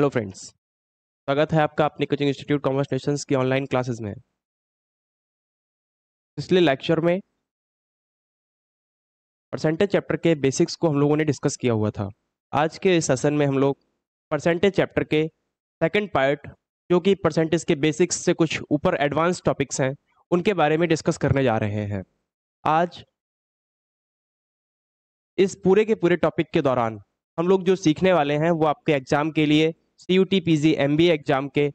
Hello friends स्वागत है आपका अपने कोचिंग इंस्टीट्यूट कॉमर्स नेशंस की ऑनलाइन क्लासेस में पिछले लेक्चर में परसेंटेज चैप्टर के बेसिक्स को हम लोगों ने डिस्कस किया हुआ था आज के सेशन में हम लोग परसेंटेज चैप्टर के सेकंड पार्ट जो कि परसेंटेज के बेसिक्स से कुछ ऊपर एडवांस टॉपिक्स हैं उनके बारे में डिस्कस करने जा रहे हैं आज इस पूरे के पूरे टॉपिक के दौरान हम लोग जो सीखने वाले हैं वो आपके एग्जाम के लिए C U T P G M B exam के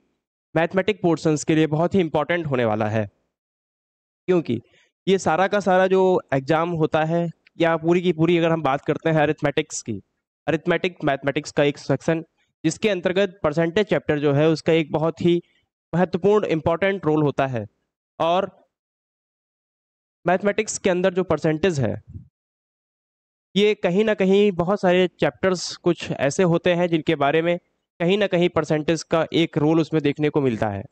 मैथमेटिक पोर्सन्स के लिए बहुत ही इंपॉर्टेंट होने वाला है क्योंकि ये सारा का सारा जो एग्ज़ाम होता है या पूरी की पूरी अगर हम बात करते हैं अरिथमेटिक्स की अरिथमेटिक मैथमेटिक्स का एक सेक्शन जिसके अंतर्गत परसेंटेज चैप्टर जो है उसका एक बहुत ही महत्वपूर्ण इम्पॉर्टेंट रोल होता है और मैथमेटिक्स के अंदर जो परसेंटेज है ये कहीं ना कहीं बहुत सारे चैप्टर्स कुछ ऐसे होते हैं जिनके बारे में कहीं ना कहीं परसेंटेज का एक रोल उसमें देखने को मिलता है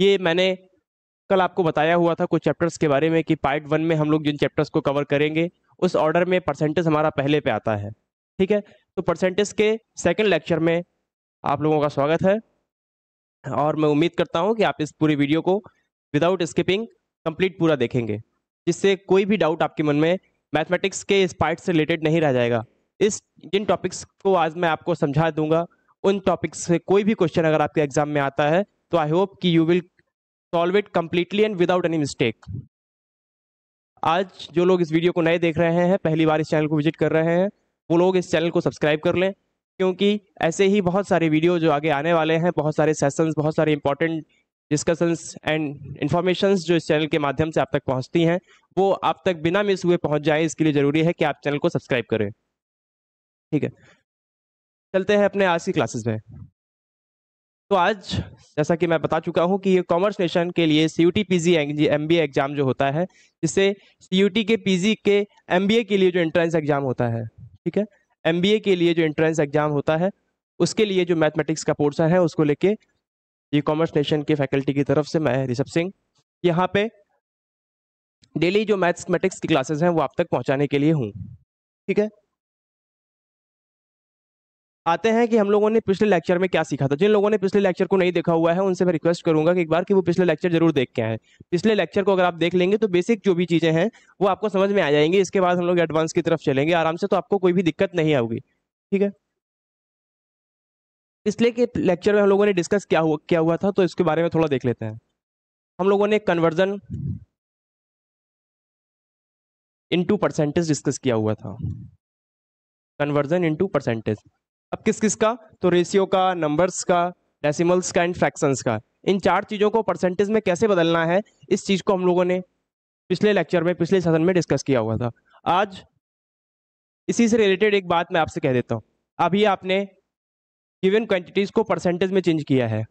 ये मैंने कल आपको बताया हुआ था कुछ चैप्टर्स के बारे में कि पार्ट वन में हम लोग जिन चैप्टर्स को कवर करेंगे उस ऑर्डर में परसेंटेज हमारा पहले पे आता है ठीक है तो परसेंटेज के सेकंड लेक्चर में आप लोगों का स्वागत है और मैं उम्मीद करता हूँ कि आप इस पूरी वीडियो को विदाउट स्किपिंग कंप्लीट पूरा देखेंगे जिससे कोई भी डाउट आपके मन में मैथमेटिक्स के इस पार्ट से रिलेटेड नहीं रह जाएगा इस जिन टॉपिक्स को आज मैं आपको समझा दूंगा उन टॉपिक्स से कोई भी क्वेश्चन अगर आपके एग्जाम में आता है तो आई होप कि you will solve it completely and without any mistake आज जो लोग इस वीडियो को नए देख रहे हैं पहली बार इस चैनल को विजिट कर रहे हैं वो लोग इस चैनल को सब्सक्राइब कर लें क्योंकि ऐसे ही बहुत सारे वीडियो जो आगे आने वाले हैं बहुत सारे सेसन्स बहुत सारे इंपॉर्टेंट डिस्कशंस एंड इन्फॉर्मेशंस जो इस चैनल के माध्यम से आप तक पहुंचती हैं वो आप तक बिना मिस हुए पहुंच जाए इसके लिए ज़रूरी है कि आप चैनल को सब्सक्राइब करें ठीक है चलते हैं अपने आज की क्लासेस में तो आज जैसा कि मैं बता चुका हूं कि ये कॉमर्स नेशन के लिए C U T P G M B exam जो होता है जिससे सी यू टी के पी जी के एम बी ए के लिए जो एंट्रेंस एग्जाम होता है ठीक है एम बी ए के लिए जो एंट्रेंस एग्जाम होता है उसके लिए जो मैथमेटिक्स का पोर्सन है उसको लेके ये कॉमर्स नेशन के फैकल्टी की तरफ से मैं ऋषभ सिंह यहाँ पे डेली जो मैथमेटिक्स की क्लासेस हैं वो आप तक पहुँचाने के लिए हूँ ठीक है आते हैं कि हम लोगों ने पिछले लेक्चर में क्या सीखा था जिन लोगों ने पिछले लेक्चर को नहीं देखा हुआ है उनसे मैं रिक्वेस्ट करूंगा कि एक बार कि वो पिछले लेक्चर जरूर देख के आए पिछले लेक्चर को अगर आप देख लेंगे तो बेसिक जो भी चीज़ें हैं वो आपको समझ में आ जाएंगी इसके बाद हम लोग एडवांस की तरफ चलेंगे आराम से तो आपको कोई भी दिक्कत नहीं आऊगी ठीक है पिछले के लेक्चर में हम लोगों ने डिस्कस क्या हुआ क्या हुआ था तो इसके बारे में थोड़ा देख लेते हैं हम लोगों ने कन्वर्जन इंटू परसेंटेज डिस्कस किया हुआ था कन्वर्जन इंटू परसेंटेज अब किस किस का तो रेशियो का नंबर्स का डेसिमल्स का एंड फ्रैक्शंस का इन चार चीज़ों को परसेंटेज में कैसे बदलना है इस चीज़ को हम लोगों ने पिछले लेक्चर में पिछले सदन में डिस्कस किया हुआ था आज इसी से रिलेटेड एक बात मैं आपसे कह देता हूँ अभी आपने गिवन क्वांटिटीज़ को परसेंटेज में चेंज किया है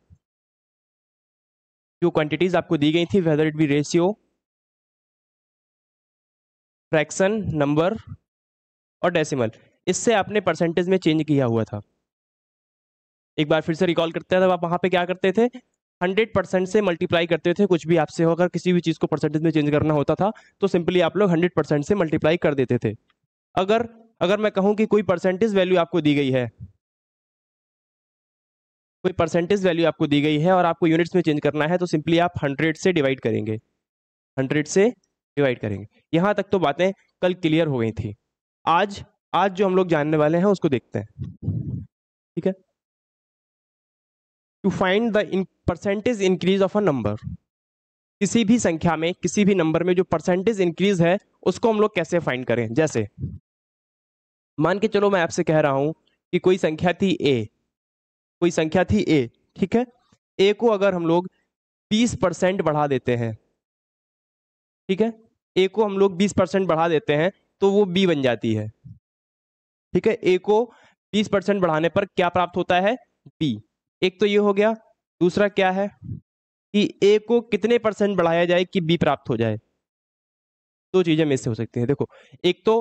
जो क्वांटिटीज़ आपको दी गई थी whether it be ratio fraction number और डेसिमल इससे आपने परसेंटेज में चेंज किया हुआ था एक बार फिर से रिकॉल करते हैं तब आप वहाँ पे क्या करते थे हंड्रेड परसेंट से मल्टीप्लाई करते थे कुछ भी आपसे होकर किसी भी चीज़ को परसेंटेज में चेंज करना होता था तो सिंपली आप लोग हंड्रेड परसेंट से मल्टीप्लाई कर देते थे अगर अगर मैं कहूँ कि कोई परसेंटेज वैल्यू आपको दी गई है कोई परसेंटेज वैल्यू आपको दी गई है और आपको यूनिट्स में चेंज करना है तो सिंपली आप हंड्रेड से डिवाइड करेंगे हंड्रेड से डिवाइड करेंगे यहाँ तक तो बातें कल क्लियर हो गई थी आज आज जो हम लोग जानने वाले हैं उसको देखते हैं ठीक है to find the percentage increase of a number किसी भी संख्या में किसी भी नंबर में जो परसेंटेज इंक्रीज है उसको हम लोग कैसे फाइंड करें जैसे मान के चलो मैं आपसे कह रहा हूं कि कोई संख्या थी ए कोई संख्या थी ए ठीक है ए को अगर हम लोग 20 परसेंट बढ़ा देते हैं ठीक है ए को हम लोग 20 परसेंट बढ़ा देते हैं तो वो बी बन जाती है ठीक है ए को 20 परसेंट बढ़ाने पर क्या प्राप्त होता है बी एक तो ये हो गया दूसरा क्या है कि ए को कितने परसेंट बढ़ाया जाए कि बी प्राप्त हो जाए दो चीजें मिस हो सकती हैं देखो एक तो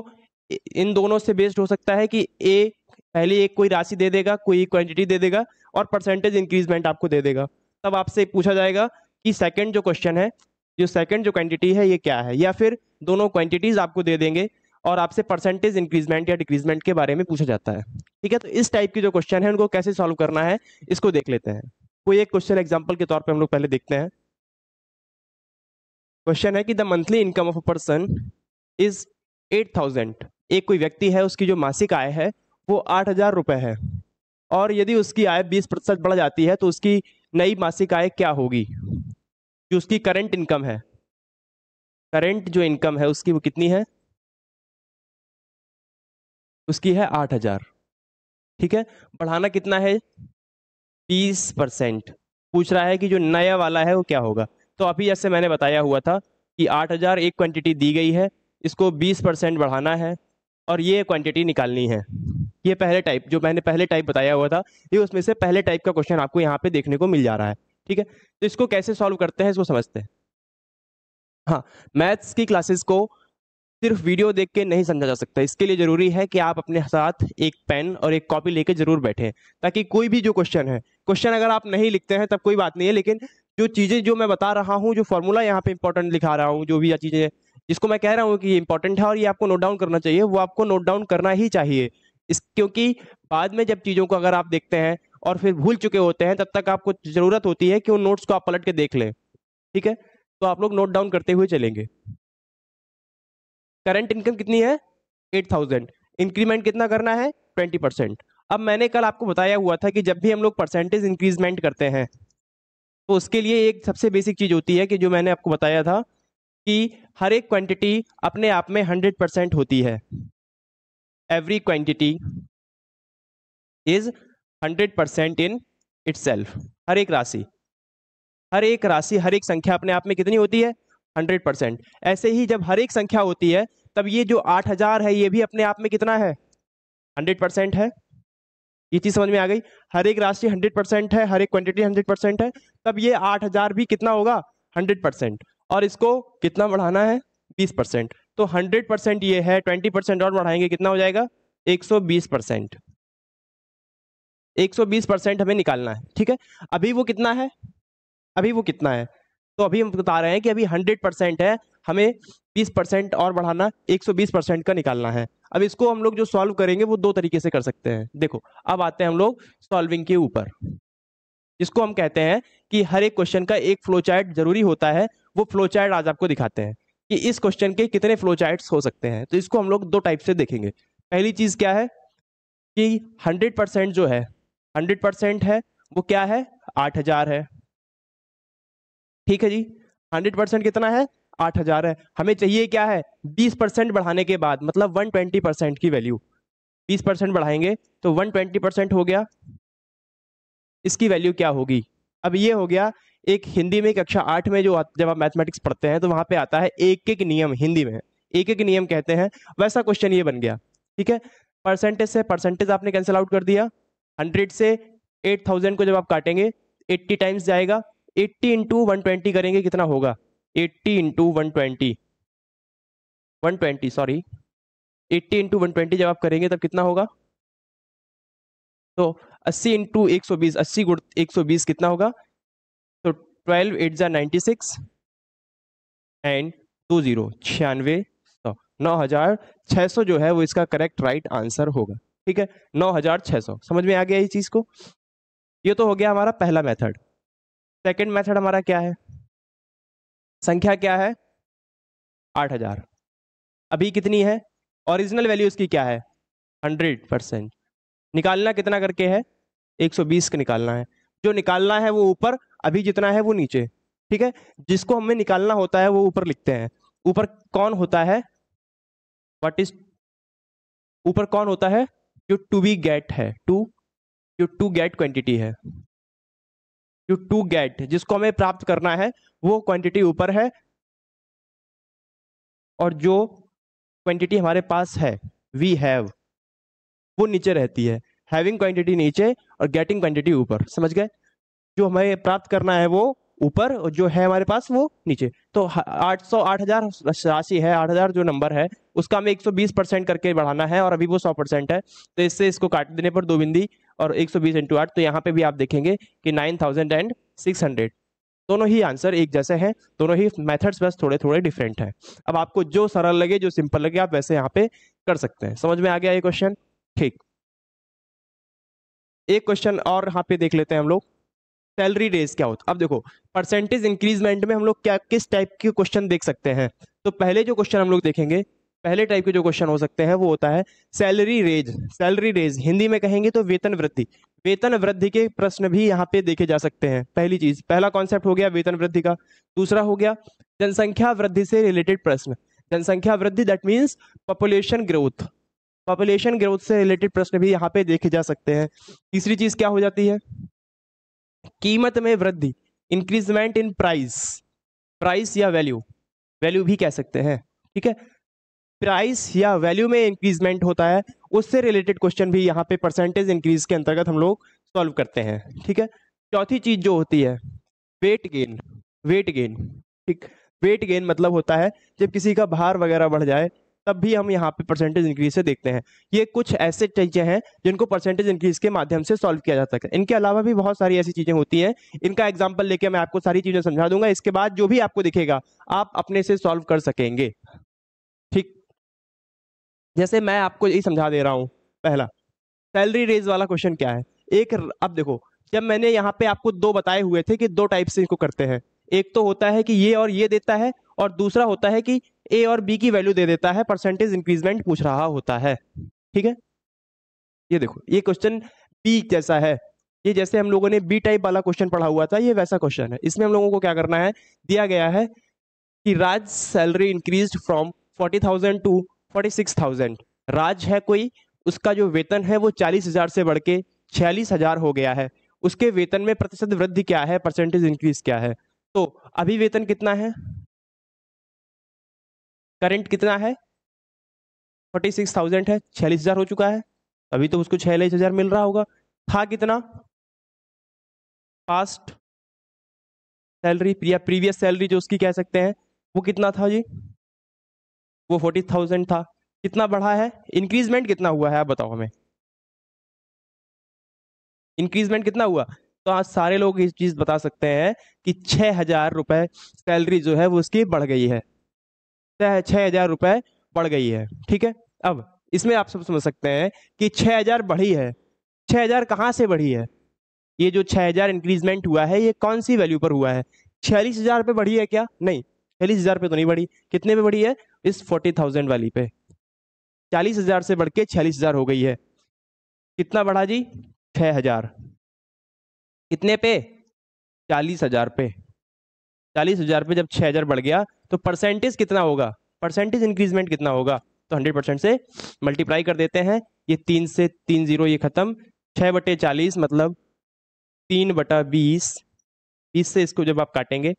इन दोनों से बेस्ड हो सकता है कि ए पहले एक कोई राशि दे देगा कोई क्वांटिटी दे देगा और परसेंटेज इंक्रीजमेंट आपको दे देगा तब आपसे पूछा जाएगा कि सेकंड जो क्वेश्चन है जो सेकंड जो क्वांटिटी है ये क्या है या फिर दोनों क्वांटिटीज आपको दे देंगे और आपसे परसेंटेज इंक्रीजमेंट या डिक्रीजमेंट के बारे में पूछा जाता है ठीक है तो इस टाइप के जो क्वेश्चन है उनको कैसे सॉल्व करना है इसको देख लेते हैं कोई एक क्वेश्चन एग्जाम्पल के तौर पर हम लोग पहले देखते हैं क्वेश्चन है कि the monthly income of a person is eight thousand एक कोई व्यक्ति है उसकी जो मासिक आय है वो आठ हजार रुपये है और यदि उसकी आय बीस प्रतिशत बढ़ जाती है तो उसकी नई मासिक आय क्या होगी जो उसकी करंट इनकम है करंट जो इनकम है उसकी वो कितनी है उसकी है आठ हजार ठीक है बढ़ाना कितना है तीस परसेंट पूछ रहा है कि जो नया वाला है वो क्या होगा तो अभी जैसे मैंने बताया हुआ था कि आठ हजार एक क्वांटिटी दी गई है इसको बीस परसेंट बढ़ाना है और ये क्वांटिटी निकालनी है ये पहले टाइप जो मैंने पहले टाइप बताया हुआ था ये उसमें से पहले टाइप का क्वेश्चन आपको यहाँ पे देखने को मिल जा रहा है ठीक है तो इसको कैसे सॉल्व करते हैं इसको समझते हैं हाँ मैथ्स की क्लासेस को सिर्फ वीडियो देख के नहीं समझा जा सकता इसके लिए ज़रूरी है कि आप अपने साथ एक पेन और एक कॉपी लेके ज़रूर बैठें ताकि कोई भी जो क्वेश्चन है क्वेश्चन अगर आप नहीं लिखते हैं तब कोई बात नहीं है लेकिन जो चीज़ें जो मैं बता रहा हूँ जो फॉर्मूला यहाँ पे इंपॉर्टेंट लिखा रहा हूँ जो भी चीज़ें जिसको मैं कह रहा हूँ कि ये इंपॉर्टेंट है और ये आपको नोट डाउन करना चाहिए वो आपको नोट डाउन करना ही चाहिए इस क्योंकि बाद में जब चीज़ों को अगर आप देखते हैं और फिर भूल चुके होते हैं तब तक आपको ज़रूरत होती है कि उन नोट्स को आप पलट के देख लें ठीक है तो आप लोग नोट डाउन करते हुए चलेंगे करंट इनकम कितनी है एट थाउजेंड इंक्रीमेंट कितना करना है ट्वेंटी परसेंट अब मैंने कल आपको बताया हुआ था कि जब भी हम लोग परसेंटेज इंक्रीजमेंट करते हैं तो उसके लिए एक सबसे बेसिक चीज़ होती है कि जो मैंने आपको बताया था कि हर एक क्वांटिटी अपने आप में हंड्रेड परसेंट होती है every quantity is hundred percent in its हर एक राशि हर एक राशि हर एक संख्या अपने आप में कितनी होती है हंड्रेड परसेंट ऐसे ही जब हर एक संख्या होती है तब ये जो आठ हजार है ये भी अपने आप में कितना है हंड्रेड परसेंट है ये चीज़ समझ में आ गई हर एक राशि हंड्रेड परसेंट है हर एक क्वांटिटी हंड्रेड परसेंट है तब ये आठ हजार भी कितना होगा हंड्रेड परसेंट और इसको कितना बढ़ाना है बीस परसेंट तो हंड्रेड परसेंट ये है ट्वेंटी परसेंट और बढ़ाएंगे कितना हो जाएगा एक सौ बीस परसेंट एक सौ बीस परसेंट हमें निकालना है ठीक है अभी वो कितना है अभी वो कितना है तो अभी हम बता रहे हैं कि अभी 100 परसेंट है हमें 20 परसेंट और बढ़ाना 120 परसेंट का निकालना है अब इसको हम लोग जो सॉल्व करेंगे वो दो तरीके से कर सकते हैं देखो अब आते हैं हम लोग सॉल्विंग के ऊपर जिसको हम कहते हैं कि हर एक क्वेश्चन का एक फ्लो चार्ट जरूरी होता है वो फ्लो चार्ट आज आपको दिखाते हैं कि इस क्वेश्चन के कितने फ्लो चार्ट हो सकते हैं तो इसको हम लोग दो टाइप से देखेंगे पहली चीज़ क्या है कि 100 परसेंट जो है 100 परसेंट है वो क्या है 8000 है ठीक है जी हंड्रेड परसेंट कितना है आठ हजार है हमें चाहिए क्या है बीस परसेंट बढ़ाने के बाद मतलब वन ट्वेंटी परसेंट की वैल्यू बीस परसेंट बढ़ाएंगे तो वन ट्वेंटी परसेंट हो गया इसकी वैल्यू क्या होगी अब ये हो गया एक हिंदी में कक्षा आठ में जो जब आप मैथमेटिक्स पढ़ते हैं तो वहाँ पर आता है एक एक नियम हिंदी में एक एक नियम कहते हैं वैसा क्वेश्चन ये बन गया ठीक है परसेंटेज से परसेंटेज आपने कैंसिल आउट कर दिया हंड्रेड से एट थाउजेंड को जब आप काटेंगे एट्टी टाइम्स जाएगा एट्टी इंटू वन ट्वेंटी करेंगे कितना होगा eighty into one twenty one twenty sorry eighty into one twenty जब आप करेंगे तब कितना होगा तो अस्सी इंटू एक सौ बीस अस्सी गुड़ एक सौ बीस कितना होगा तो ट्वेल्व एट ज़ा ninety six and two zero छियानवे सौ नौ हज़ार छः सौ जो है वो इसका करेक्ट राइट आंसर होगा ठीक है नौ हज़ार छः सौ समझ में आ गया ये चीज़ को ये तो हो गया हमारा पहला मेथड सेकेंड मैथड हमारा क्या है संख्या क्या है आठ हजार अभी कितनी है ओरिजिनल वैल्यू इसकी क्या है हंड्रेड परसेंट निकालना कितना करके है एक सौ बीस का निकालना है जो निकालना है वो ऊपर अभी जितना है वो नीचे ठीक है जिसको हमें निकालना होता है वो ऊपर लिखते हैं ऊपर कौन होता है वट इज ऊपर कौन होता है जो टू बी गेट है टू जो टू गेट क्वान्टिटी है यू टू गेट जिसको हमें प्राप्त करना है वो क्वांटिटी ऊपर है और जो क्वांटिटी हमारे पास है वी हैव वो नीचे रहती है हैविंग क्वांटिटी नीचे और गेटिंग क्वांटिटी ऊपर समझ गए जो हमें प्राप्त करना है वो ऊपर और जो है हमारे पास वो नीचे तो आठ सौ आठ हजार राशि है आठ हजार जो नंबर है उसका हमें 120 परसेंट करके बढ़ाना है और अभी वो 100 परसेंट है तो इससे इसको काट देने पर दो बिंदी और 120 सौ बीस इंटू आठ तो यहाँ पे भी आप देखेंगे कि 9600 दोनों ही आंसर एक जैसे हैं दोनों ही मेथड्स बस थोड़े थोड़े डिफरेंट हैं अब आपको जो सरल लगे जो सिंपल लगे आप वैसे यहाँ पे कर सकते हैं समझ में आ गया ये क्वेश्चन ठीक एक क्वेश्चन और यहाँ पे देख लेते हैं हम लोग सैलरी रेज क्या होता अब देखो परसेंटेज इंक्रीजमेंट में हम लोग क्या किस टाइप के क्वेश्चन देख सकते हैं तो पहले जो क्वेश्चन हम लोग देखेंगे पहले टाइप के जो क्वेश्चन हो सकते हैं वो होता है salary raise salary raise Hindi में कहेंगे तो वेतन वृद्धि वेतन वृद्धि के प्रश्न भी यहाँ पे देखे जा सकते हैं पहली चीज पहला कॉन्सेप्ट हो गया वेतन वृद्धि का दूसरा हो गया जनसंख्या वृद्धि से रिलेटेड प्रश्न जनसंख्या वृद्धि that means population growth population growth से रिलेटेड प्रश्न भी यहाँ पे देखे जा सकते हैं तीसरी चीज क्या हो जाती है कीमत में वृद्धि इंक्रीजमेंट इन प्राइस प्राइस या वैल्यू वैल्यू भी कह सकते हैं ठीक है प्राइस या वैल्यू में इंक्रीजमेंट होता है उससे रिलेटेड क्वेश्चन भी यहाँ पे परसेंटेज इंक्रीज के अंतर्गत हम लोग सॉल्व करते हैं ठीक है चौथी चीज जो होती है वेट गेन वेट गेन ठीक वेट गेन मतलब होता है जब किसी का भार वगैरह बढ़ जाए तब भी हम यहाँ पे परसेंटेज इंक्रीज से देखते हैं ये कुछ ऐसे चीज़ें हैं जिनको परसेंटेज इंक्रीज के माध्यम से सॉल्व किया जा सकता है इनके अलावा भी बहुत सारी ऐसी चीज़ें होती हैं इनका एग्जाम्पल लेके मैं आपको सारी चीज़ें समझा दूंगा इसके बाद जो भी आपको दिखेगा आप अपने से सॉल्व कर सकेंगे ठीक जैसे मैं आपको यही समझा दे रहा हूँ पहला सैलरी रेज वाला क्वेश्चन क्या है एक अब देखो जब मैंने यहाँ पे आपको दो बताए हुए थे कि दो टाइप से इसको करते हैं एक तो होता है कि ये और ये देता है और दूसरा होता है कि ए और बी की वैल्यू दे देता है परसेंटेज इंक्रीजमेंट पूछ रहा होता है ठीक है ये देखो ये क्वेश्चन बी जैसा है ये जैसे हम लोगों ने बी टाइप वाला क्वेश्चन पढ़ा हुआ था ये वैसा क्वेश्चन है इसमें हम लोगों को क्या करना है दिया गया है कि Raj salary increase from forty thousand to forty six thousand Raj है कोई उसका जो वेतन है वो चालीस हजार से बढ़ के छियालीस हजार हो गया है उसके वेतन में प्रतिशत वृद्धि क्या है परसेंटेज इंक्रीज क्या है तो अभी वेतन कितना है करंट कितना है फोर्टी सिक्स थाउजेंड है छियालीस हजार हो चुका है अभी तो उसको छियालीस हजार मिल रहा होगा था कितना पास्ट सैलरी या प्रीवियस सैलरी जो उसकी कह सकते हैं वो कितना था जी वो फोर्टी थाउजेंड था कितना बढ़ा है इंक्रीजमेंट कितना हुआ है आप बताओ हमें इंक्रीजमेंट कितना हुआ तो आज सारे लोग इस चीज़ बता सकते हैं कि छह हजार रुपए सैलरी जो है वो उसकी बढ़ गई है सकता है छः हजार रुपये बढ़ गई है ठीक है अब इसमें आप सब समझ सकते हैं कि छः हजार बढ़ी है छः हजार कहाँ से बढ़ी है ये जो छः हजार इंक्रीजमेंट हुआ है ये कौन सी वैल्यू पर हुआ है छियालीस हजार रुपये बढ़ी है क्या नहीं छियालीस हजार पे तो नहीं बढ़ी कितने पे बढ़ी है इस फोर्टी थाउजेंड वाली पे चालीस हजार से बढ़ के छियालीस हजार हो गई है कितना बढ़ा जी छः हजार कितने पे चालीस हजार पे चालीस हजार पे जब छः हजार बढ़ गया तो परसेंटेज कितना होगा परसेंटेज इंक्रीजमेंट कितना होगा तो हंड्रेड परसेंट से मल्टीप्लाई कर देते हैं ये तीन से तीन जीरो ये खत्म छः बटे चालीस मतलब तीन बटा बीस बीस से इसको जब आप काटेंगे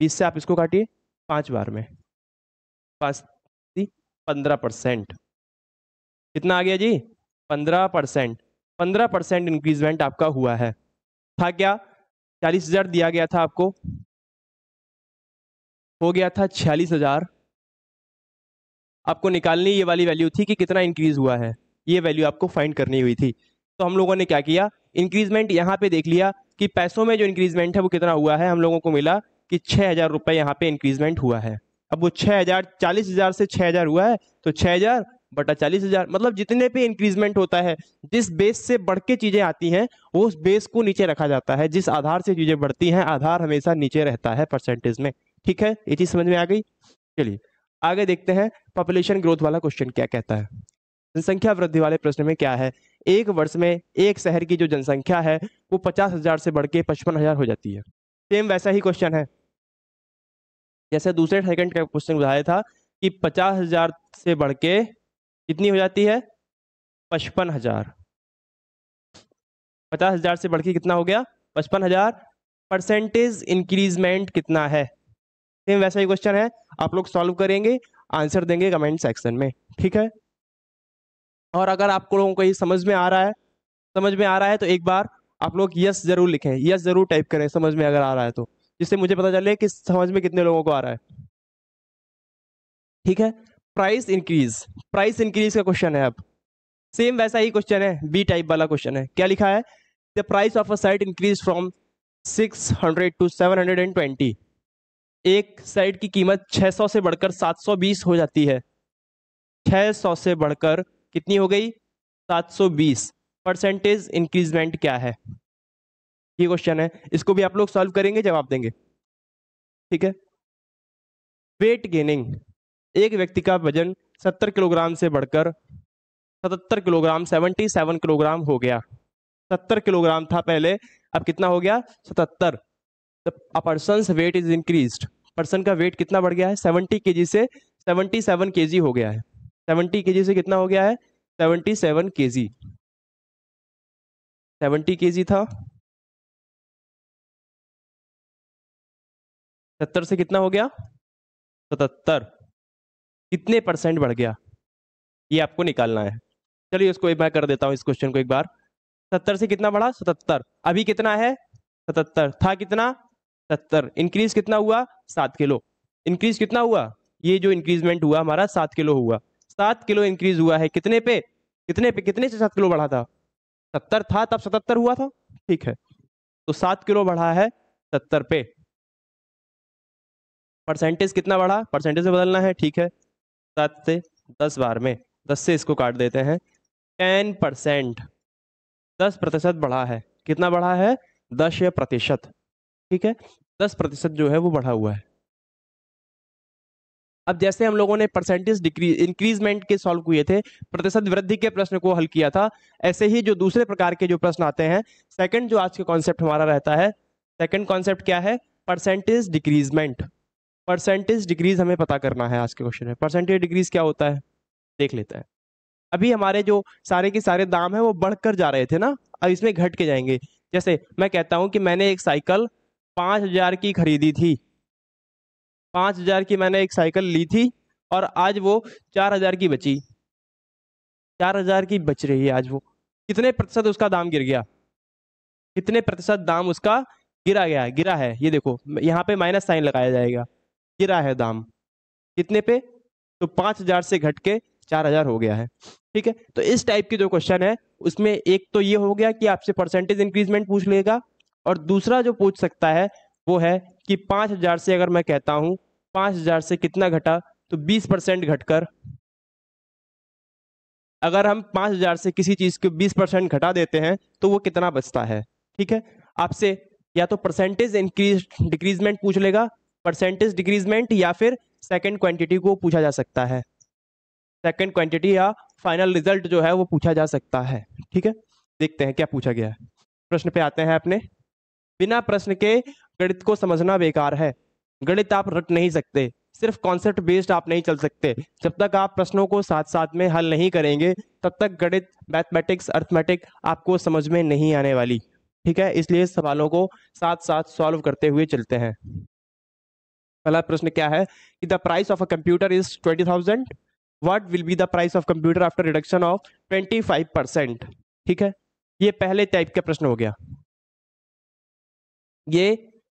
बीस से आप इसको काटिए पाँच बार में पाँच पंद्रह परसेंट कितना आ गया जी पंद्रह परसेंट पंद्रह परसेंट इंक्रीजमेंट आपका हुआ है था क्या चालीस हज़ार दिया गया था आपको हो गया था छियालीस हज़ार आपको निकालनी ये वाली वैल्यू थी कि कितना इंक्रीज़ हुआ है ये वैल्यू आपको फाइंड करनी हुई थी तो हम लोगों ने क्या किया इंक्रीजमेंट यहाँ पे देख लिया कि पैसों में जो इंक्रीजमेंट है वो कितना हुआ है हम लोगों को मिला कि छः हज़ार रुपये यहाँ पे इंक्रीजमेंट हुआ है अब वो छः हज़ार चालीस हज़ार से छः हज़ार हुआ है तो छः हज़ार बटा चालीस हज़ार मतलब जितने पे इंक्रीजमेंट होता है जिस बेस से बढ़ के चीज़ें आती हैं वो उस बेस को नीचे रखा जाता है जिस आधार से चीज़ें बढ़ती हैं आधार हमेशा नीचे रहता है परसेंटेज में ठीक है ये चीज समझ में आ गई चलिए आगे देखते हैं पॉपुलेशन ग्रोथ वाला क्वेश्चन क्या कहता है जनसंख्या वृद्धि वाले प्रश्न में क्या है एक वर्ष में एक शहर की जो जनसंख्या है वो पचास हजार से बढ़ के पचपन हजार हो जाती है सेम वैसा ही क्वेश्चन है जैसे दूसरे सेकंड का क्वेश्चन बताया था कि पचास हजार से बढ़ के कितनी हो जाती है पचपन हजार पचास हजार से बढ़ के कितना हो गया पचपन हजार परसेंटेज इंक्रीजमेंट कितना है सेम वैसा ही क्वेश्चन है आप लोग सॉल्व करेंगे आंसर देंगे कमेंट सेक्शन में ठीक है और अगर आप लोगों को ये समझ में आ रहा है समझ में आ रहा है तो एक बार आप लोग यस जरूर लिखें यस जरूर टाइप करें समझ में अगर आ रहा है तो जिससे मुझे पता चले कि समझ में कितने लोगों को आ रहा है ठीक है प्राइस इंक्रीज प्राइस इंक्रीज का क्वेश्चन है अब सेम वैसा ही क्वेश्चन है बी टाइप वाला क्वेश्चन है क्या लिखा है the price of a site increase from hundred to twenty एक साइड की कीमत 600 से बढ़कर 720 हो जाती है 600 से बढ़कर कितनी हो गई 720 परसेंटेज इंक्रीजमेंट क्या है ये क्वेश्चन है इसको भी आप लोग सॉल्व करेंगे जवाब देंगे ठीक है वेट गेनिंग एक व्यक्ति का वजन 70 किलोग्राम से बढ़कर 77 किलोग्राम 77 किलोग्राम हो गया 70 किलोग्राम था पहले अब कितना हो गया 77 the person weight is increased person का वेट कितना बढ़ गया है सेवेंटी के से सेवेंटी सेवन हो गया है 70 के से कितना हो गया है 77 सेवन 70 जी था सत्तर से कितना हो गया सतहत्तर कितने परसेंट बढ़ गया ये आपको निकालना है चलिए इसको मैं कर देता हूँ इस क्वेश्चन को एक बार सत्तर से कितना बढ़ा सतहत्तर अभी कितना है सतहत्तर था कितना सत्तर इंक्रीज कितना हुआ सात किलो इंक्रीज कितना हुआ ये जो इंक्रीजमेंट हुआ हमारा सात किलो हुआ सात किलो इंक्रीज हुआ है कितने पे कितने पे कितने से सात किलो बढ़ा था सत्तर था तब सतहत्तर हुआ था ठीक है तो सात किलो बढ़ा है सत्तर पे परसेंटेज कितना बढ़ा परसेंटेज में बदलना है ठीक है सात से दस बार में दस से इसको काट देते हैं टेन परसेंट दस प्रतिशत बढ़ा है कितना बढ़ा है दस प्रतिशत ठीक है दस प्रतिशत जो है वो बढ़ा हुआ है अब जैसे हम लोगों ने परसेंटेज डिक्रीज इंक्रीजमेंट के सॉल्व किए थे प्रतिशत वृद्धि के प्रश्न को हल किया था ऐसे ही जो दूसरे प्रकार के जो प्रश्न आते हैं सेकंड जो आज का कॉन्सेप्ट हमारा रहता है सेकंड कॉन्सेप्ट क्या है परसेंटेज डिक्रीजमेंट परसेंटेज डिक्रीज हमें पता करना है आज के क्वेश्चन में परसेंटेज डिक्रीज क्या होता है देख लेते हैं अभी हमारे जो सारे के सारे दाम है वो बढ़कर जा रहे थे ना अब इसमें घट के जाएंगे जैसे मैं कहता हूँ कि मैंने एक साइकिल पाँच हज़ार की खरीदी थी पाँच हज़ार की मैंने एक साइकिल ली थी और आज वो चार हज़ार की बची चार हज़ार की बच रही है आज वो कितने प्रतिशत उसका दाम गिर गया कितने प्रतिशत दाम उसका गिरा गया गिरा है ये देखो यहाँ पे माइनस साइन लगाया जाएगा गिरा है दाम कितने पे तो पाँच हज़ार से घट के चार हज़ार हो गया है ठीक है तो इस टाइप के जो क्वेश्चन है उसमें एक तो ये हो गया कि आपसे परसेंटेज इंक्रीजमेंट पूछ लेगा और दूसरा जो पूछ सकता है वो है कि पाँच हजार से अगर मैं कहता हूँ पाँच हजार से कितना घटा तो बीस परसेंट घटकर अगर हम पाँच हजार से किसी चीज़ को बीस परसेंट घटा देते हैं तो वो कितना बचता है ठीक है आपसे या तो परसेंटेज इंक्रीज डिक्रीजमेंट पूछ लेगा परसेंटेज डिक्रीजमेंट या फिर सेकेंड क्वान्टिटी को पूछा जा सकता है सेकेंड क्वान्टिटी या फाइनल रिजल्ट जो है वो पूछा जा सकता है ठीक है देखते हैं क्या पूछा गया है प्रश्न पे आते हैं अपने बिना प्रश्न के गणित को समझना बेकार है गणित आप रट नहीं सकते सिर्फ कॉन्सेप्ट बेस्ड आप नहीं चल सकते जब तक आप प्रश्नों को साथ साथ में हल नहीं करेंगे तब तक गणित मैथमेटिक्स अर्थमेटिक आपको समझ में नहीं आने वाली ठीक है इसलिए सवालों को साथ साथ सॉल्व करते हुए चलते हैं पहला प्रश्न क्या है कि the price of a computer is twenty thousand what will be the price of computer after reduction of twenty five percent ठीक है ये पहले टाइप का प्रश्न हो गया ये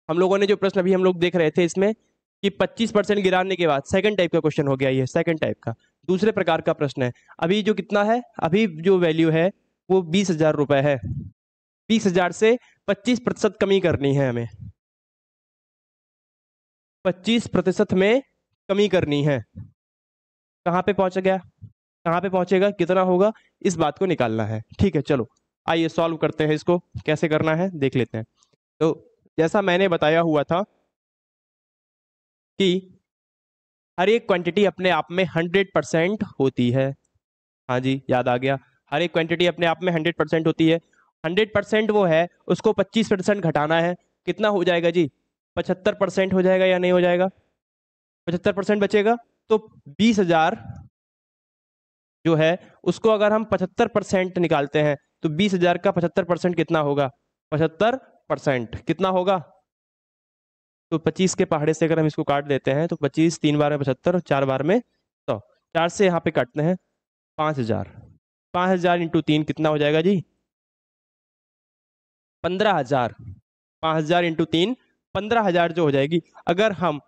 हम लोगों ने जो प्रश्न अभी हम लोग देख रहे थे इसमें कि 25 परसेंट गिराने के बाद सेकंड टाइप का क्वेश्चन हो गया ये सेकंड टाइप का दूसरे प्रकार का प्रश्न है अभी जो कितना है अभी जो वैल्यू है वो बीस हजार रुपए है बीस हजार से पच्चीस प्रतिशत कमी करनी है हमें पच्चीस प्रतिशत में कमी करनी है कहाँ पे पहुंच गया कहाँ पे पहुंचेगा कितना होगा इस बात को निकालना है ठीक है चलो आइए सॉल्व करते हैं इसको कैसे करना है देख लेते हैं तो जैसा मैंने बताया हुआ था कि हर एक क्वांटिटी अपने आप में हंड्रेड परसेंट होती है हाँ जी याद आ गया हर एक क्वांटिटी अपने आप में हंड्रेड परसेंट होती है हंड्रेड परसेंट वो है उसको पच्चीस परसेंट घटाना है कितना हो जाएगा जी पचहत्तर परसेंट हो जाएगा या नहीं हो जाएगा पचहत्तर परसेंट बचेगा तो बीस हजार जो है उसको अगर हम पचहत्तर परसेंट निकालते हैं तो बीस हजार का पचहत्तर परसेंट कितना होगा पचहत्तर परसेंट कितना होगा तो 25 के पहाड़े से अगर हम इसको काट देते हैं तो 25 तीन बार में पचहत्तर चार बार में सौ चार से यहाँ पे काटते हैं पाँच हजार पाँच हजार इंटू तीन कितना हो जाएगा जी पंद्रह हजार पाँच हजार इंटू तीन पंद्रह हजार जो हो जाएगी अगर हम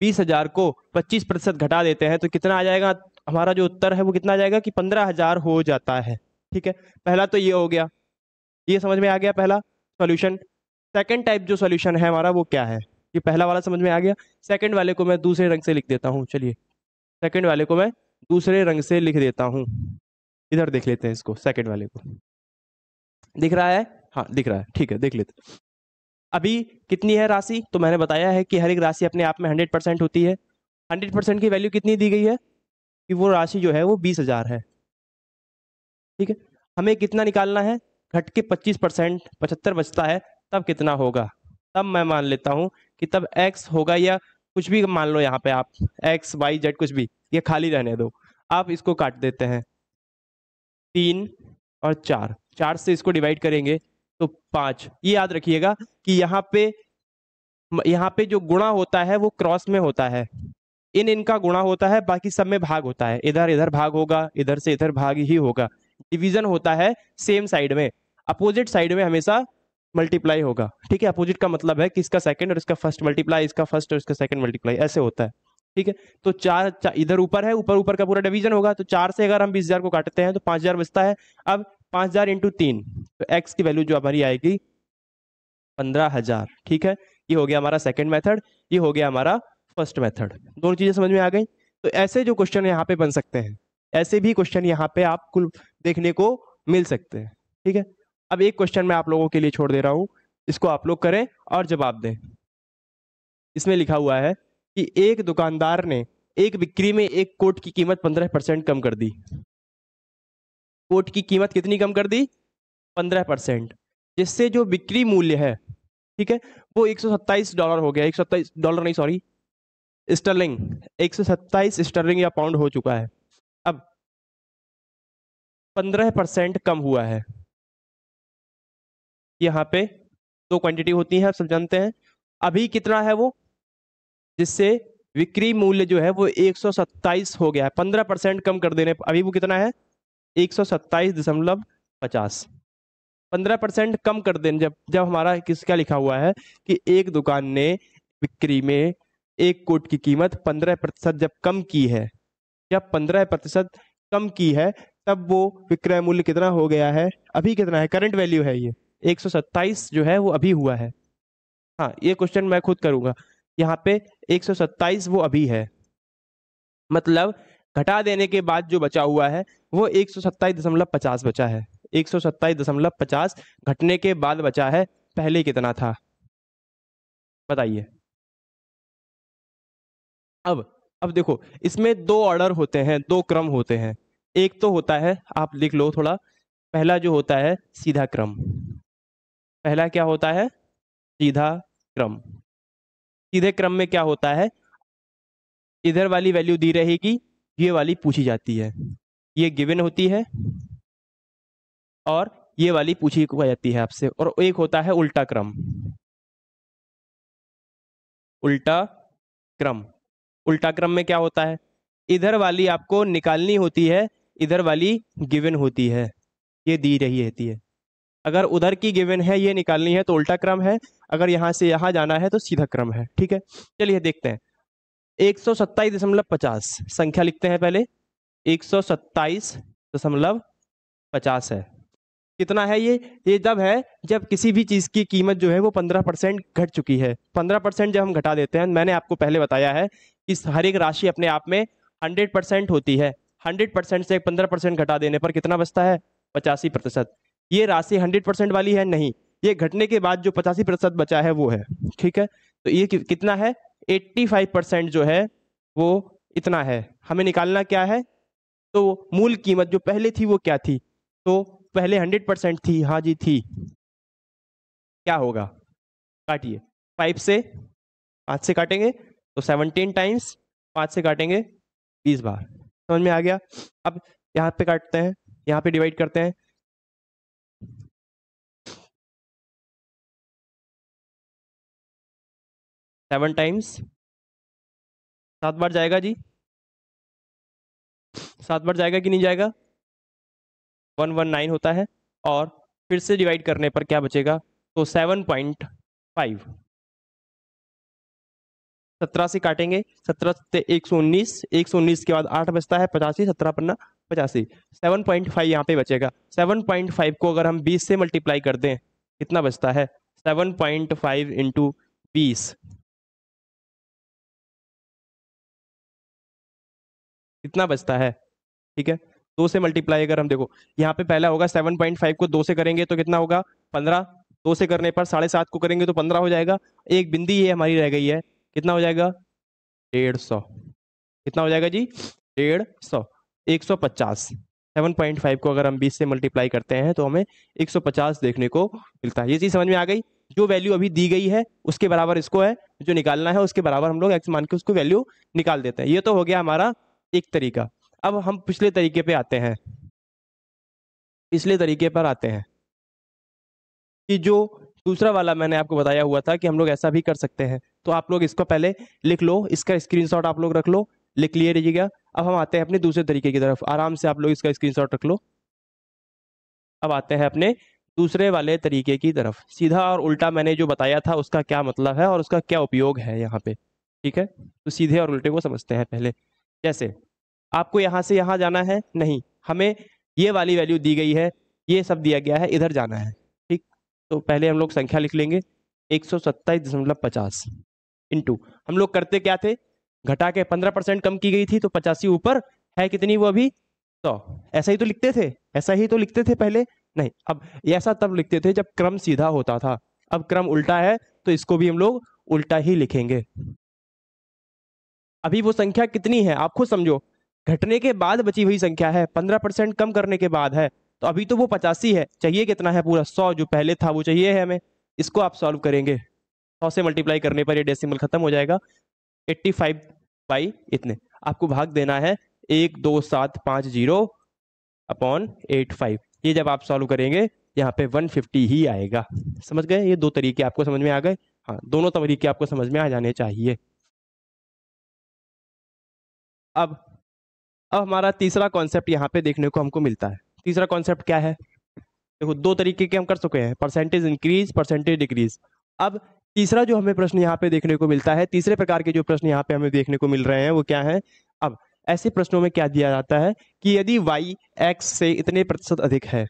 बीस हजार को पच्चीस प्रतिशत घटा देते हैं तो कितना आ जाएगा हमारा जो उत्तर है वो कितना आ जाएगा कि पंद्रह हजार हो जाता है ठीक है पहला तो ये हो गया ये समझ में आ गया पहला सॉल्यूशन सेकेंड टाइप जो सोल्यूशन है हमारा वो क्या है ये पहला वाला समझ में आ गया सेकेंड वाले को मैं दूसरे रंग से लिख देता हूँ चलिए सेकेंड वाले को मैं दूसरे रंग से लिख देता हूँ इधर देख लेते हैं इसको सेकेंड वाले को दिख रहा है हाँ दिख रहा है ठीक है देख लेते अभी कितनी है राशि तो मैंने बताया है कि हर एक राशि अपने आप में हंड्रेड परसेंट होती है हंड्रेड परसेंट की वैल्यू कितनी दी गई है कि वो राशि जो है वो बीस हजार है ठीक है हमें कितना निकालना है घट के पच्चीस परसेंट पचहत्तर बचता है तब कितना होगा तब मैं मान लेता हूँ कि तब एक्स होगा या कुछ भी मान लो यहाँ पे आप एक्स वाई z कुछ भी ये खाली रहने दो आप इसको काट देते हैं तीन और चार चार से इसको डिवाइड करेंगे तो पाँच ये याद रखिएगा कि यहाँ पे यहाँ पे जो गुणा होता है वो क्रॉस में होता है इन इनका गुणा होता है बाकी सब में भाग होता है इधर इधर भाग होगा इधर से इधर भाग ही होगा डिवीजन होता है सेम साइड में अपोजिट साइड में हमेशा मल्टीप्लाई होगा ठीक है अपोजिट का मतलब है कि इसका सेकंड और इसका फर्स्ट मल्टीप्लाई इसका फर्स्ट और इसका सेकंड मल्टीप्लाई ऐसे होता है ठीक है तो चार, चार इधर ऊपर है ऊपर ऊपर का पूरा डिवीजन होगा तो चार से अगर हम बीस हजार को काटते हैं तो पांच हजार बचता है अब पांच हजार इंटू तीन तो एक्स की वैल्यू जो हमारी आएगी पंद्रह हजार ठीक है ये हो गया हमारा सेकेंड मैथड ये हो गया हमारा फर्स्ट मैथड दोनों चीजें समझ में आ गई तो ऐसे जो क्वेश्चन यहाँ पे बन सकते हैं ऐसे भी क्वेश्चन यहाँ पे आप कुल देखने को मिल सकते हैं ठीक है अब एक क्वेश्चन मैं आप लोगों के लिए छोड़ दे रहा हूँ इसको आप लोग करें और जवाब दें इसमें लिखा हुआ है कि एक दुकानदार ने एक बिक्री में एक कोट की कीमत पंद्रह परसेंट कम कर दी कोट की कीमत कितनी कम कर दी पंद्रह परसेंट जिससे जो बिक्री मूल्य है ठीक है वो एक सौ सत्ताईस डॉलर हो गया एक सौ सत्ताईस डॉलर नहीं सॉरी स्टर्लिंग एक सौ सत्ताईस स्टर्लिंग या पाउंड हो चुका है अब पंद्रह परसेंट कम हुआ है यहाँ पे दो क्वांटिटी होती है आप सब जानते हैं अभी कितना है वो जिससे विक्री मूल्य जो है वो एक हो गया है पंद्रह परसेंट कम कर देने अभी वो कितना है एक सौ सत्ताईस दशमलव पचास पंद्रह परसेंट कम कर देने जब जब हमारा किसका लिखा हुआ है कि एक दुकान ने बिक्री में एक कोट की कीमत पंद्रह प्रतिशत जब कम की है जब पंद्रह प्रतिशत कम की है तब वो विक्रय मूल्य कितना हो गया है अभी कितना है करंट वैल्यू है ये एक जो है वो अभी हुआ है हाँ ये क्वेश्चन मैं खुद करूंगा यहाँ पे एक वो अभी है मतलब घटा देने के बाद जो बचा हुआ है वो एक दशमलव पचास बचा है एक दशमलव पचास घटने के बाद बचा है पहले कितना था बताइए अब अब देखो इसमें दो ऑर्डर होते हैं दो क्रम होते हैं एक तो होता है आप लिख लो थोड़ा पहला जो होता है सीधा क्रम पहला क्या होता है सीधा क्रम सीधे क्रम में क्या होता है इधर वाली वैल्यू दी रहेगी ये वाली पूछी जाती है ये गिवन होती है और ये वाली पूछी जाती है आपसे और एक होता है उल्टा क्रम उल्टा क्रम उल्टा क्रम में क्या होता है इधर वाली आपको निकालनी होती है इधर वाली गिवन होती है ये दी रही रहती है अगर उधर की गिवन है ये निकालनी है तो उल्टा क्रम है अगर यहाँ से यहाँ जाना है तो सीधा क्रम है ठीक है चलिए देखते हैं एक सौ सत्ताईस दशमलव पचास संख्या लिखते हैं पहले एक सौ सत्ताईस दशमलव पचास है कितना है ये ये जब है जब किसी भी चीज़ की कीमत जो है वो पंद्रह परसेंट घट चुकी है पंद्रह परसेंट जब हम घटा देते हैं मैंने आपको पहले बताया है कि हर एक राशि अपने आप में हंड्रेड परसेंट होती है हंड्रेड परसेंट से पंद्रह परसेंट घटा देने पर कितना बचता है पचासी प्रतिशत ये राशि हंड्रेड परसेंट वाली है नहीं ये घटने के बाद जो पचासी प्रतिशत बचा है वो है ठीक है तो ये कितना है एट्टी फाइव परसेंट जो है वो इतना है हमें निकालना क्या है तो मूल कीमत जो पहले थी वो क्या थी तो पहले हंड्रेड परसेंट थी हाँ जी थी क्या होगा काटिए फाइव से पाँच से काटेंगे तो सेवनटीन टाइम्स पाँच से काटेंगे बीस बार समझ में आ गया अब यहाँ पे काटते हैं यहाँ पे डिवाइड करते हैं सेवन टाइम्स सात बार जाएगा जी सात बार जाएगा कि नहीं जाएगा वन वन नाइन होता है और फिर से डिवाइड करने पर क्या बचेगा तो सेवन पॉइंट फाइव सत्रह से काटेंगे सत्रह से एक सौ उन्नीस एक सौ उन्नीस के बाद आठ बचता है पचासी सत्रह पन्ना पचासी सेवन पॉइंट फाइव यहाँ पे बचेगा सेवन पॉइंट फाइव को अगर हम बीस से मल्टीप्लाई कर दें कितना बचता है सेवन पॉइंट फाइव इंटू बीस कितना बचता है ठीक है दो से मल्टीप्लाई अगर हम देखो यहाँ पे पहला होगा सेवन पॉइंट फाइव को दो से करेंगे तो कितना होगा पंद्रह दो से करने पर साढ़े सात को करेंगे तो पंद्रह हो जाएगा एक बिंदी ये हमारी रह गई है कितना हो जाएगा डेढ़ सौ कितना हो जाएगा जी डेढ़ सौ एक सौ पचास सेवन पॉइंट फाइव को अगर हम बीस से मल्टीप्लाई करते हैं तो हमें एक सौ पचास देखने को मिलता है ये चीज़ समझ में आ गई जो वैल्यू अभी दी गई है उसके बराबर इसको है जो निकालना है उसके बराबर हम लोग एक्स मान के उसको वैल्यू निकाल देते हैं ये तो हो गया हमारा एक तरीका अब हम पिछले तरीके पे आते हैं पिछले तरीके पर आते हैं कि जो दूसरा वाला मैंने आपको बताया हुआ था कि हम लोग ऐसा भी कर सकते हैं तो आप लोग इसको पहले लिख लो इसका स्क्रीनशॉट आप लोग रख लो लिख लिए रहिएगा अब हम आते हैं अपने दूसरे तरीके की तरफ आराम से आप लोग इसका स्क्रीनशॉट रख लो अब आते हैं अपने दूसरे वाले तरीके की तरफ सीधा और उल्टा मैंने जो बताया था उसका क्या मतलब है और उसका क्या उपयोग है यहाँ पे ठीक है तो सीधे और उल्टे को समझते हैं पहले जैसे आपको यहाँ से यहाँ जाना है नहीं हमें ये वाली वैल्यू दी गई है ये सब दिया गया है इधर जाना है ठीक तो पहले हम लोग संख्या लिख लेंगे एक सौ सत्ताईस दशमलव पचास इंटू हम लोग करते क्या थे घटा के पंद्रह परसेंट कम की गई थी तो पचासी ऊपर है कितनी वो अभी सौ तो, ऐसा ही तो लिखते थे ऐसा ही तो लिखते थे पहले नहीं अब ऐसा तब लिखते थे जब क्रम सीधा होता था अब क्रम उल्टा है तो इसको भी हम लोग उल्टा ही लिखेंगे अभी वो संख्या कितनी है आप खुद समझो घटने के बाद बची हुई संख्या है पंद्रह परसेंट कम करने के बाद है तो अभी तो वो पचासी है चाहिए कितना है पूरा सौ जो पहले था वो चाहिए है हमें इसको आप सॉल्व करेंगे सौ से मल्टीप्लाई करने पर ये डेसिमल खत्म हो जाएगा एट्टी फाइव बाई इतने आपको भाग देना है एक दो सात पाँच जीरो अपॉन एट फाइव ये जब आप सॉल्व करेंगे यहाँ पे वन फिफ्टी ही आएगा समझ गए ये दो तरीके आपको समझ में आ गए हाँ दोनों तरीके आपको समझ में आ जाने चाहिए अब अब हमारा तीसरा कॉन्सेप्ट यहाँ पे देखने को हमको मिलता है तीसरा कॉन्सेप्ट क्या है देखो दो तरीके के हम कर चुके हैं परसेंटेज इंक्रीज परसेंटेज डिक्रीज अब तीसरा जो हमें प्रश्न यहाँ पे देखने को मिलता है तीसरे प्रकार के जो प्रश्न यहाँ पे हमें देखने को मिल रहे हैं वो क्या है अब ऐसे प्रश्नों में क्या दिया जाता है कि यदि वाई एक्स से इतने प्रतिशत अधिक है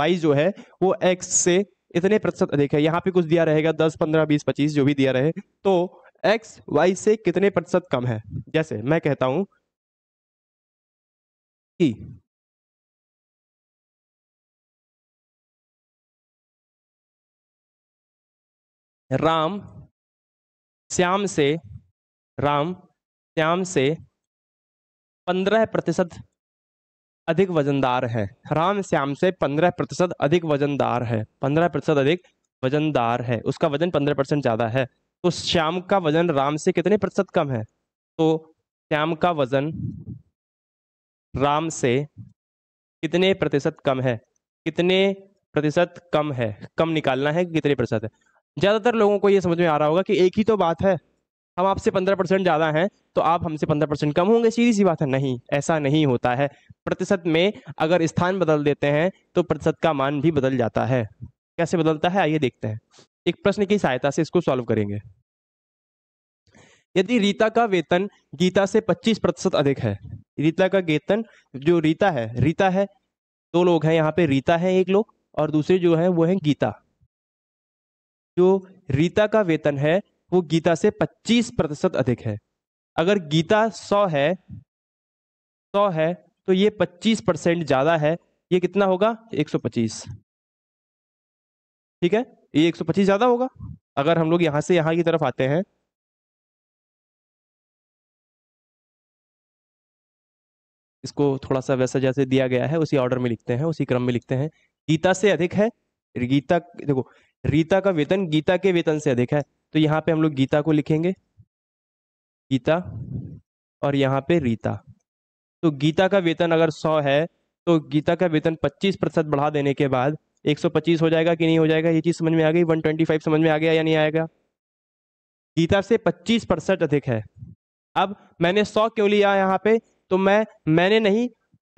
वाई जो है वो एक्स से इतने प्रतिशत अधिक है यहाँ पे कुछ दिया रहेगा दस पंद्रह बीस पच्चीस जो भी दिया रहे तो एक्स वाई से कितने प्रतिशत कम है जैसे मैं कहता हूं कि e। राम श्याम से राम श्याम से पंद्रह प्रतिशत अधिक वजनदार है राम श्याम से पंद्रह प्रतिशत अधिक वजनदार है पंद्रह प्रतिशत अधिक वजनदार है उसका वजन पंद्रह परसेंट ज़्यादा है तो श्याम का वजन राम से कितने प्रतिशत कम है तो श्याम का वजन राम से कितने प्रतिशत कम है कितने प्रतिशत कम है कम निकालना है कि कितने प्रतिशत है ज़्यादातर लोगों को यह समझ में आ रहा होगा कि एक ही तो बात है हम आपसे पंद्रह परसेंट ज़्यादा हैं तो आप हमसे पंद्रह परसेंट कम होंगे सीधी सी बात है नहीं ऐसा नहीं होता है प्रतिशत में अगर स्थान बदल देते हैं तो प्रतिशत का मान भी बदल जाता है कैसे बदलता है आइए देखते हैं एक प्रश्न की सहायता से इसको सॉल्व करेंगे यदि रीता का वेतन गीता से 25 प्रतिशत अधिक है रीता का वेतन जो रीता है रीता है दो लोग हैं यहाँ पे रीता है एक लोग और दूसरे जो है वो है गीता जो रीता का वेतन है वो गीता से 25 प्रतिशत अधिक है अगर गीता 100 है 100 है तो ये 25 परसेंट ज़्यादा है ये कितना होगा 125 ठीक है ये 125 ज़्यादा होगा अगर हम लोग यहाँ से यहाँ की तरफ आते हैं इसको थोड़ा सा वैसा जैसे दिया गया है उसी ऑर्डर में लिखते हैं उसी क्रम में लिखते हैं गीता से अधिक है गीता देखो रीता का वेतन गीता के वेतन से अधिक है तो यहाँ पे हम लोग गीता को लिखेंगे गीता और यहाँ पे रीता तो गीता का वेतन अगर सौ है तो गीता का वेतन पच्चीस प्रतिशत बढ़ा देने के बाद 125 हो जाएगा कि नहीं हो जाएगा ये चीज़ समझ में आ गई 125 समझ में आ गया या नहीं आएगा गीता से 25 परसेंट अधिक है अब मैंने 100 क्यों लिया यहाँ पे तो मैं मैंने नहीं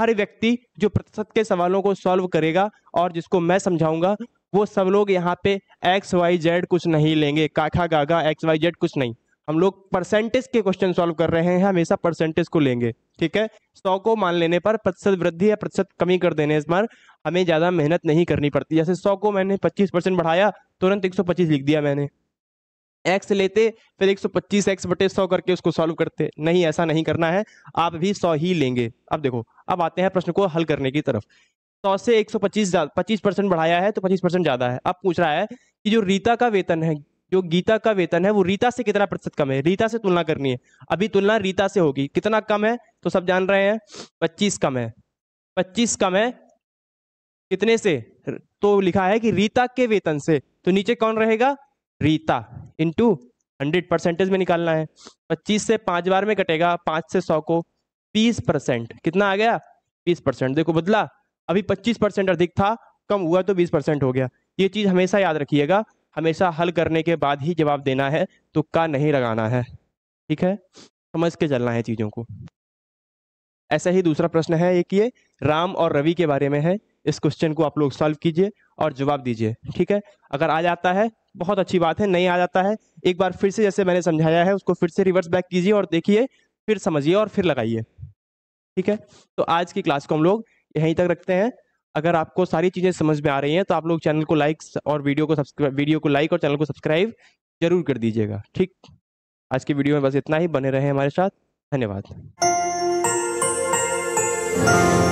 हर व्यक्ति जो प्रतिशत के सवालों को सॉल्व करेगा और जिसको मैं समझाऊंगा वो सब लोग यहाँ पे एक्स वाई जेड कुछ नहीं लेंगे काखा गागा एक्स वाई जेड कुछ नहीं हम लोग परसेंटेज के क्वेश्चन सॉल्व कर रहे हैं हमेशा परसेंटेज को लेंगे ठीक है सौ को मान लेने पर प्रतिशत वृद्धि या प्रतिशत कमी कर देने इस बार हमें ज़्यादा मेहनत नहीं करनी पड़ती जैसे सौ को मैंने पच्चीस परसेंट बढ़ाया तुरंत एक सौ पच्चीस लिख दिया मैंने एक्स लेते फिर एक सौ पच्चीस एक्स बटे सौ करके उसको सॉल्व करते नहीं ऐसा नहीं करना है आप भी सौ ही लेंगे अब देखो अब आते हैं प्रश्न को हल करने की तरफ सौ से एक सौ पच्चीस पच्चीस परसेंट बढ़ाया है तो पच्चीस परसेंट ज़्यादा है अब पूछ रहा है कि जो रीता का वेतन है जो गीता का वेतन है वो रीता से कितना प्रतिशत कम है रीता से तुलना करनी है अभी तुलना रीता से होगी कितना कम है तो सब जान रहे हैं पच्चीस कम है पच्चीस कम है कितने से तो लिखा है कि रीता के वेतन से तो नीचे कौन रहेगा रीता इंटू हंड्रेड परसेंटेज में निकालना है पच्चीस से पांच बार में कटेगा पांच से सौ को बीस परसेंट कितना आ गया बीस परसेंट देखो बदला अभी पच्चीस परसेंट अधिक था कम हुआ तो बीस परसेंट हो गया ये चीज हमेशा याद रखिएगा हमेशा हल करने के बाद ही जवाब देना है तुक्का नहीं लगाना है ठीक है समझ के चलना है चीज़ों को ऐसा ही दूसरा प्रश्न है एक ये राम और रवि के बारे में है इस क्वेश्चन को आप लोग सॉल्व कीजिए और जवाब दीजिए ठीक है अगर आ जाता है बहुत अच्छी बात है नहीं आ जाता है एक बार फिर से जैसे मैंने समझाया है उसको फिर से रिवर्स बैक कीजिए और देखिए फिर समझिए और फिर लगाइए ठीक है तो आज की क्लास को हम लोग यहीं तक रखते हैं अगर आपको सारी चीज़ें समझ में आ रही हैं तो आप लोग चैनल को लाइक और वीडियो को सब्सक्राइब वीडियो को लाइक और चैनल को सब्सक्राइब जरूर कर दीजिएगा ठीक आज की वीडियो में बस इतना ही बने रहे हमारे साथ धन्यवाद